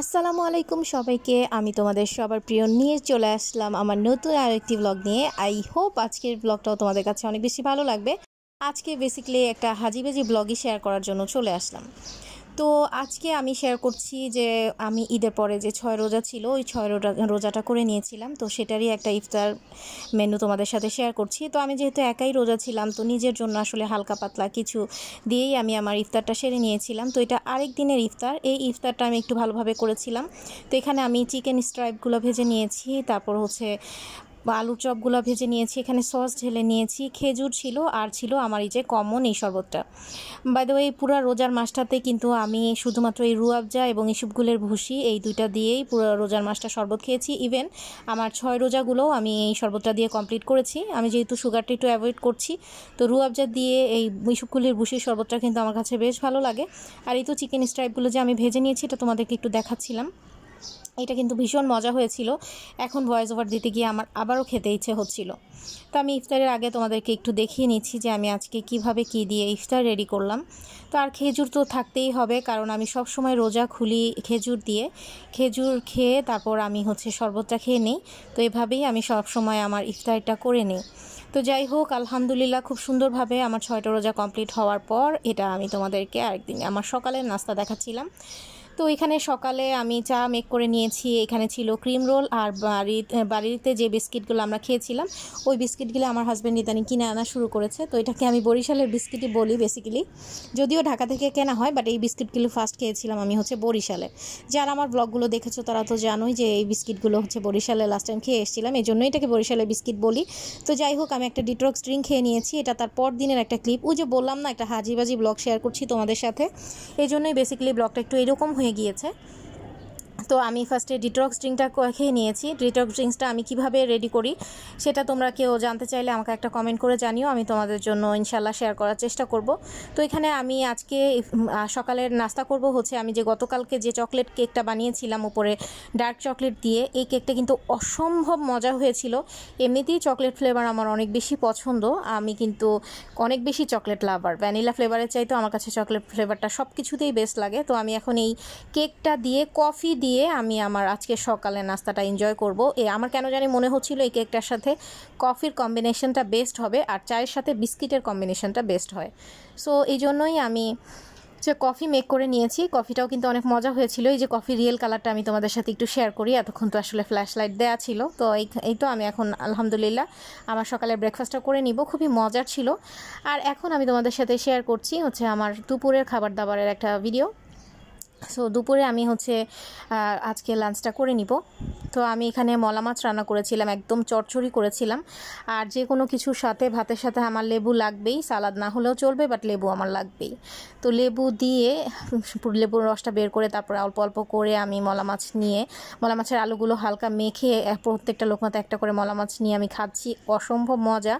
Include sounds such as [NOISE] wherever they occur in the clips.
আসসালামু আলাইকুম সবাইকে আমি তোমাদের সবার প্রিয় নিয়ে চলে আসলাম আমার নতুন আর একটি ব্লগ নিয়ে আই হোপ আজকের ব্লগটাও তোমাদের কাছে অনেক বেশি ভালো লাগবে আজকে বেসিক্যালি একটা হাজিবাজি ব্লগই শেয়ার করার জন্য চলে আসলাম তো আজকে আমি শেয়ার করছি যে আমি ঈদের পরে যে ছয় রোজা ছিল ওই ছয় রোজা রোজাটা করে নিয়েছিলাম তো সেটারই একটা ইফতার মেনু তোমাদের সাথে শেয়ার করছি তো আমি যেহেতু একাই রোজা ছিলাম তো নিজের জন্য আসলে হালকা পাতলা কিছু দিয়েই আমি আমার ইফতারটা সেরে নিয়েছিলাম তো এটা আরেক দিনের ইফতার এই ইফতারটা আমি একটু ভালোভাবে করেছিলাম তো এখানে আমি চিকেন স্ট্রাইপগুলো ভেজে নিয়েছি তারপর হচ্ছে বা আলুর চপগুলো ভেজে নিয়েছি এখানে সস ঢেলে নিয়েছি খেজুর ছিল আর ছিল আমার এই যে কমন এই শরবতটা বাই এই ওয়ে পুরো রোজার মাসটাতে কিন্তু আমি শুধুমাত্র এই রুয়াবজা এবং ইসুবগুলের ভুসি এই দুইটা দিয়েই পুরো রোজার মাসটা শরবত খেয়েছি ইভেন আমার ছয় রোজাগুলোও আমি এই শরবতটা দিয়ে কমপ্লিট করেছি আমি যেহেতু সুগারটা একটু অ্যাভয়েড করছি তো রুয়াবজা দিয়ে এই ইসুবগুলের ভুসির শরবতটা কিন্তু আমার কাছে বেশ ভালো লাগে আর এই তো চিকেন স্ট্রাইপগুলো যে আমি ভেজে নিয়েছি এটা তোমাদেরকে একটু দেখাচ্ছিলাম এটা কিন্তু ভীষণ মজা হয়েছিল এখন ভয়েস ওভার দিতে গিয়ে আমার আবারও খেতে ইচ্ছে হচ্ছিল তো আমি ইফতারের আগে তোমাদেরকে একটু দেখিয়ে নিচ্ছি যে আমি আজকে কিভাবে কি দিয়ে ইফতার রেডি করলাম তো আর খেজুর তো থাকতেই হবে কারণ আমি সব সময় রোজা খুলি খেজুর দিয়ে খেজুর খেয়ে তারপর আমি হচ্ছে শরবতটা খেয়ে নিই তো এভাবেই আমি সব সময় আমার ইফতারটা করে নিই তো যাই হোক আলহামদুলিল্লাহ খুব সুন্দরভাবে আমার ছয়টা রোজা কমপ্লিট হওয়ার পর এটা আমি তোমাদেরকে আরেকদিন আমার সকালের নাস্তা দেখাচ্ছিলাম তো এখানে সকালে আমি চা মেক করে নিয়েছি এখানে ছিল ক্রিম রোল আর বাড়ি বাড়িতে যে বিস্কিটগুলো আমরা খেয়েছিলাম ওই বিস্কিটগুলো আমার হাজব্যান্ড ইদানি কিনে আনা শুরু করেছে তো এটাকে আমি বরিশালের বিস্কিটই বলি বেসিক্যালি যদিও ঢাকা থেকে কেনা হয় বাট এই বিস্কিটগুলো ফার্স্ট খেয়েছিলাম আমি হচ্ছে বরিশালে যারা আমার ব্লগগুলো দেখেছো তারা তো জানোই যে এই বিস্কিটগুলো হচ্ছে বরিশালে লাস্ট টাইম খেয়ে এসেছিলাম এই জন্যই এটাকে বরিশালের বিস্কিট বলি তো যাই হোক আমি একটা ডিটক্স ড্রিঙ্ক খেয়ে নিয়েছি এটা তার পর দিনের একটা ক্লিপ ও যে বললাম না একটা হাজিবাজি ব্লগ শেয়ার করছি তোমাদের সাথে এই জন্যই বেসিক্যালি ব্লগটা একটু এরকম হয়ে হয়ে গিয়েছে তো আমি ফার্স্টে ডিটক্স ড্রিঙ্কটা খেয়ে নিয়েছি ডিটক্স ড্রিঙ্কসটা আমি কিভাবে রেডি করি সেটা তোমরা কেউ জানতে চাইলে আমাকে একটা কমেন্ট করে জানিও আমি তোমাদের জন্য ইনশাল্লাহ শেয়ার করার চেষ্টা করব তো এখানে আমি আজকে সকালের নাস্তা করব হচ্ছে আমি যে গতকালকে যে চকলেট কেকটা বানিয়েছিলাম উপরে ডার্ক চকলেট দিয়ে এই কেকটা কিন্তু অসম্ভব মজা হয়েছিল এমনিতেই চকলেট ফ্লেভার আমার অনেক বেশি পছন্দ আমি কিন্তু অনেক বেশি চকলেট লাভার ভ্যানিলা ফ্লেভারের চাইতেও আমার কাছে চকলেট ফ্লেভারটা সব কিছুতেই বেস্ট লাগে তো আমি এখন এই কেকটা দিয়ে কফি দিয়ে দিয়ে আমি আমার আজকে সকালে নাস্তাটা এনজয় করব এ আমার কেন জানি মনে হচ্ছিল এই কেকটার সাথে কফির কম্বিনেশনটা বেস্ট হবে আর চায়ের সাথে বিস্কিটের কম্বিনেশনটা বেস্ট হয় সো এই জন্যই আমি যে কফি মেক করে নিয়েছি কফিটাও কিন্তু অনেক মজা হয়েছিল এই যে কফি রিয়েল কালারটা আমি তোমাদের সাথে একটু শেয়ার করি এতক্ষণ তো আসলে ফ্ল্যাশ লাইট দেওয়া ছিল তো এই এই তো আমি এখন আলহামদুলিল্লাহ আমার সকালে ব্রেকফাস্টটা করে নিব খুবই মজার ছিল আর এখন আমি তোমাদের সাথে শেয়ার করছি হচ্ছে আমার দুপুরের খাবার দাবারের একটা ভিডিও সো দুপুরে আমি হচ্ছে আজকে লাঞ্চটা করে নিব তো আমি এখানে মলা মাছ রান্না করেছিলাম একদম চটচড়ি করেছিলাম আর যে কোনো কিছুর সাথে ভাতের সাথে আমার লেবু লাগবেই সালাদ না হলেও চলবে বাট লেবু আমার লাগবেই তো লেবু দিয়ে লেবুর রসটা বের করে তারপরে অল্প অল্প করে আমি মলা মাছ নিয়ে মলা মাছের আলুগুলো হালকা মেখে প্রত্যেকটা লোক মতো একটা করে মলা মাছ নিয়ে আমি খাচ্ছি অসম্ভব মজা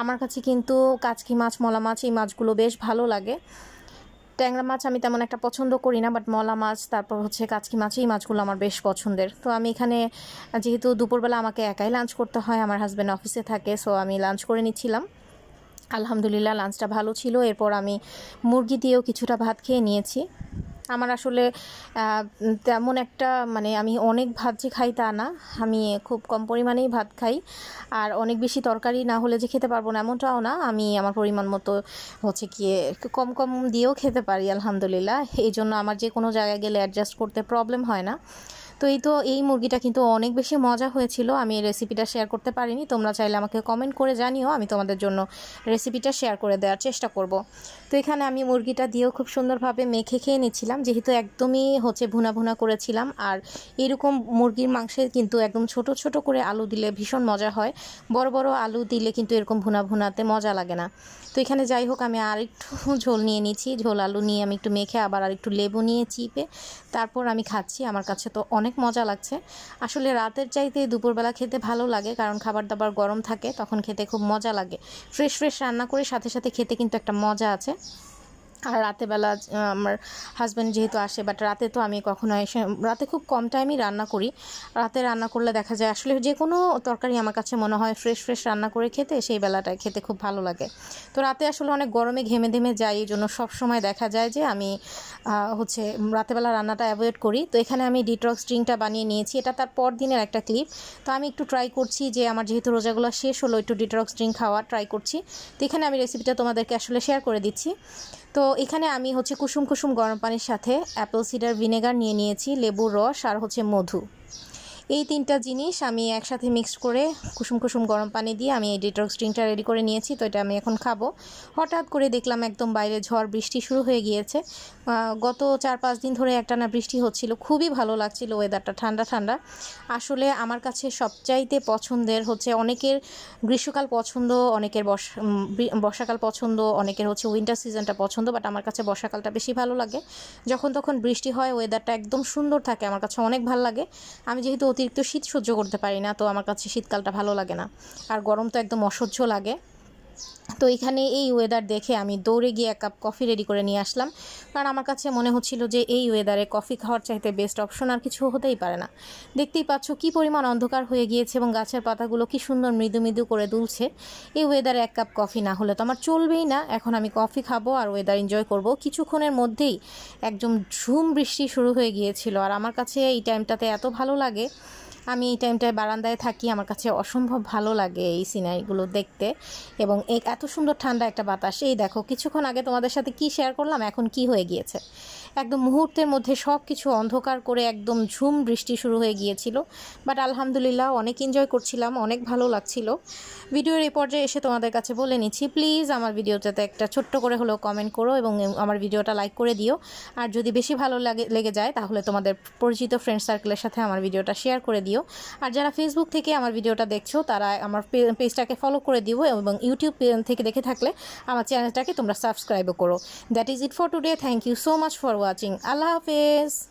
আমার কাছে কিন্তু কাচকি মাছ মলা মাছ এই মাছগুলো বেশ ভালো লাগে ট্যাংরা মাছ আমি তেমন একটা পছন্দ করি না বাট মলা মাছ তারপর হচ্ছে কাচকি মাছ এই মাছগুলো আমার বেশ পছন্দের তো আমি এখানে যেহেতু দুপুরবেলা আমাকে একাই লাঞ্চ করতে হয় আমার হাজব্যান্ড অফিসে থাকে সো আমি লাঞ্চ করে নিচ্ছিলাম আলহামদুলিল্লাহ লাঞ্চটা ভালো ছিল এরপর আমি মুরগি দিয়েও কিছুটা ভাত খেয়ে নিয়েছি আমার আসলে তেমন একটা মানে আমি অনেক ভাত যে খাই তা না আমি খুব কম পরিমাণেই ভাত খাই আর অনেক বেশি তরকারি না হলে যে খেতে পারবো না এমনটাও না আমি আমার পরিমাণ মতো হচ্ছে কি কম কম দিয়েও খেতে পারি আলহামদুলিল্লাহ এই জন্য আমার যে কোনো জায়গায় গেলে অ্যাডজাস্ট করতে প্রবলেম হয় না তো এই তো এই মুরগিটা কিন্তু অনেক বেশি মজা হয়েছিল আমি এই রেসিপিটা শেয়ার করতে পারিনি তোমরা চাইলে আমাকে কমেন্ট করে জানিও আমি তোমাদের জন্য রেসিপিটা শেয়ার করে দেওয়ার চেষ্টা করব তো এখানে আমি মুরগিটা দিয়েও খুব সুন্দরভাবে মেখে খেয়ে নিচ্ছিলাম যেহেতু একদমই হচ্ছে ভুনা ভুনা করেছিলাম আর এরকম মুরগির মাংসে কিন্তু একদম ছোট ছোট করে আলু দিলে ভীষণ মজা হয় বড় বড় আলু দিলে কিন্তু এরকম ভুনা ভুনাতে মজা লাগে না তো এখানে যাই হোক আমি আরেকটু [LAUGHS] ঝোল নিয়ে নিচ্ছি ঝোল আলু নিয়ে আমি একটু মেখে আবার আরেকটু লেবু নিয়ে চিপে তারপর আমি খাচ্ছি আমার কাছে তো অনেক অনেক মজা লাগছে আসলে রাতের চাইতে দুপুরবেলা খেতে ভালো লাগে কারণ খাবার দাবার গরম থাকে তখন খেতে খুব মজা লাগে ফ্রেশ ফ্রেশ রান্না করে সাথে সাথে খেতে কিন্তু একটা মজা আছে আর রাতেবেলা আমার হাজব্যান্ড যেহেতু আসে বাট রাতে তো আমি কখনো রাতে খুব কম টাইমই রান্না করি রাতে রান্না করলে দেখা যায় আসলে যে কোনো তরকারি আমার কাছে মনে হয় ফ্রেশ ফ্রেশ রান্না করে খেতে সেই বেলাটায় খেতে খুব ভালো লাগে তো রাতে আসলে অনেক গরমে ঘেমে ঘেমে যাই এই জন্য সবসময় দেখা যায় যে আমি হচ্ছে রাতেবেলা রান্নাটা অ্যাভয়েড করি তো এখানে আমি ডিটক্স ড্রিঙ্কটা বানিয়ে নিয়েছি এটা তার পর দিনের একটা ক্লিপ তো আমি একটু ট্রাই করছি যে আমার যেহেতু রোজাগুলো শেষ হলো একটু ডিটক্স ড্রিঙ্ক খাওয়া ট্রাই করছি তো এখানে আমি রেসিপিটা তোমাদেরকে আসলে শেয়ার করে দিচ্ছি তো এখানে আমি হচ্ছে কুসুম কুসুম গরম পানির সাথে অ্যাপেল সিডার ভিনেগার নিয়ে নিয়েছি লেবুর রস আর হচ্ছে মধু এই তিনটা জিনিস আমি একসাথে মিক্স করে কুসুম কুসুম গরম পানি দিয়ে আমি এই ডিটক্স ড্রিঙ্কটা রেডি করে নিয়েছি তো এটা আমি এখন খাবো হঠাৎ করে দেখলাম একদম বাইরে ঝড় বৃষ্টি শুরু হয়ে গিয়েছে গত চার পাঁচ দিন ধরে একটানা বৃষ্টি হচ্ছিল খুবই ভালো লাগছিল ওয়েদারটা ঠান্ডা ঠান্ডা আসলে আমার কাছে সবচাইতে পছন্দের হচ্ছে অনেকের গ্রীষ্মকাল পছন্দ অনেকের বর্ষা বর্ষাকাল পছন্দ অনেকের হচ্ছে উইন্টার সিজনটা পছন্দ বাট আমার কাছে বর্ষাকালটা বেশি ভালো লাগে যখন তখন বৃষ্টি হয় ওয়েদারটা একদম সুন্দর থাকে আমার কাছে অনেক ভালো লাগে আমি যেহেতু অতি অতিরিক্ত শীত সহ্য করতে পারি না তো আমার কাছে শীতকালটা ভালো লাগে না আর গরম তো একদম অসহ্য লাগে তো এখানে এই ওয়েদার দেখে আমি দৌড়ে গিয়ে এক কাপ কফি রেডি করে নিয়ে আসলাম কারণ আমার কাছে মনে হচ্ছিল যে এই ওয়েদারে কফি খাওয়ার চাইতে বেস্ট অপশন আর কিছু হতেই পারে না দেখতেই পাচ্ছ কি পরিমাণ অন্ধকার হয়ে গিয়েছে এবং গাছের পাতাগুলো কি সুন্দর মৃদু মৃদু করে দুলছে এই ওয়েদারে এক কাপ কফি না হলে তো আমার চলবেই না এখন আমি কফি খাবো আর ওয়েদার এনজয় করব কিছুক্ষণের মধ্যেই একদম ঝুম বৃষ্টি শুরু হয়ে গিয়েছিল আর আমার কাছে এই টাইমটাতে এত ভালো লাগে আমি এই টাইমটায় বারান্দায় থাকি আমার কাছে অসম্ভব ভালো লাগে এই সিনারিগুলো দেখতে এবং এত সুন্দর ঠান্ডা একটা বাতাস এই দেখো কিছুক্ষণ আগে তোমাদের সাথে কি শেয়ার করলাম এখন কি হয়ে গিয়েছে একদম মুহূর্তের মধ্যে সব কিছু অন্ধকার করে একদম ঝুম বৃষ্টি শুরু হয়ে গিয়েছিল বাট আলহামদুলিল্লাহ অনেক এনজয় করছিলাম অনেক ভালো লাগছিল ভিডিওর এই পর্যায়ে এসে তোমাদের কাছে বলে নিচ্ছি প্লিজ আমার ভিডিওটাতে একটা ছোট্ট করে হলেও কমেন্ট করো এবং আমার ভিডিওটা লাইক করে দিও আর যদি বেশি ভালো লাগে লেগে যায় তাহলে তোমাদের পরিচিত ফ্রেন্ড সার্কেলের সাথে আমার ভিডিওটা শেয়ার করে দিও আর যারা ফেসবুক থেকে আমার ভিডিওটা দেখছো তারা আমার পেজটাকে ফলো করে দিও এবং ইউটিউব থেকে দেখে থাকলে আমার চ্যানেলটাকে তোমরা সাবস্ক্রাইবও করো that is it for today thank you so much for watching. Allah Hafiz.